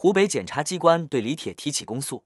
湖北检察机关对李铁提起公诉，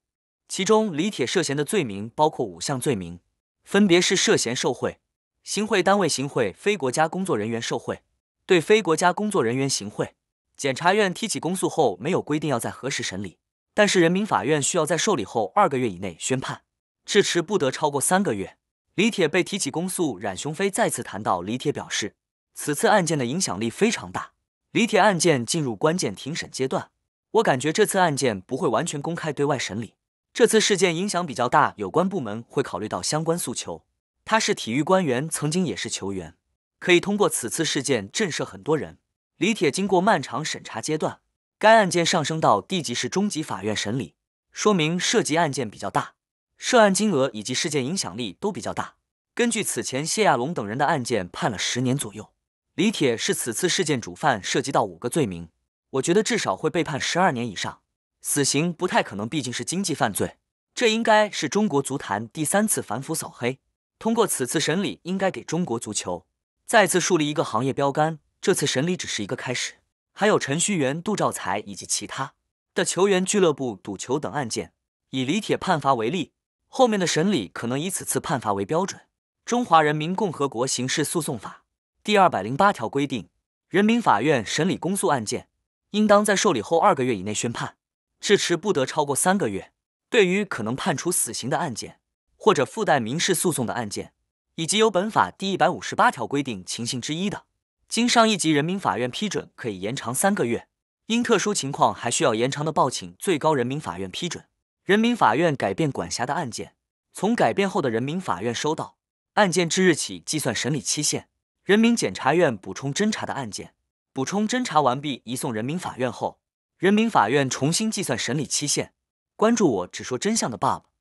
其中李铁涉嫌的罪名包括五项罪名，分别是涉嫌受贿、行贿、单位行贿、非国家工作人员受贿、对非国家工作人员行贿。检察院提起公诉后，没有规定要在何时审理，但是人民法院需要在受理后二个月以内宣判，至迟不得超过三个月。李铁被提起公诉，冉雄飞再次谈到李铁表示，此次案件的影响力非常大，李铁案件进入关键庭审阶段。我感觉这次案件不会完全公开对外审理。这次事件影响比较大，有关部门会考虑到相关诉求。他是体育官员，曾经也是球员，可以通过此次事件震慑很多人。李铁经过漫长审查阶段，该案件上升到地级市中级法院审理，说明涉及案件比较大，涉案金额以及事件影响力都比较大。根据此前谢亚龙等人的案件，判了十年左右。李铁是此次事件主犯，涉及到五个罪名。我觉得至少会被判十二年以上死刑，不太可能，毕竟是经济犯罪。这应该是中国足坛第三次反腐扫黑。通过此次审理，应该给中国足球再次树立一个行业标杆。这次审理只是一个开始，还有陈序员杜兆才以及其他的球员、俱乐部赌球等案件。以李铁判罚为例，后面的审理可能以此次判罚为标准。《中华人民共和国刑事诉讼法》第二百零八条规定，人民法院审理公诉案件。应当在受理后二个月以内宣判，至迟不得超过三个月。对于可能判处死刑的案件，或者附带民事诉讼的案件，以及由本法第一百五十八条规定情形之一的，经上一级人民法院批准，可以延长三个月。因特殊情况还需要延长的，报请最高人民法院批准。人民法院改变管辖的案件，从改变后的人民法院收到案件之日起计算审理期限。人民检察院补充侦查的案件。补充侦查完毕移送人民法院后，人民法院重新计算审理期限。关注我，只说真相的爸爸。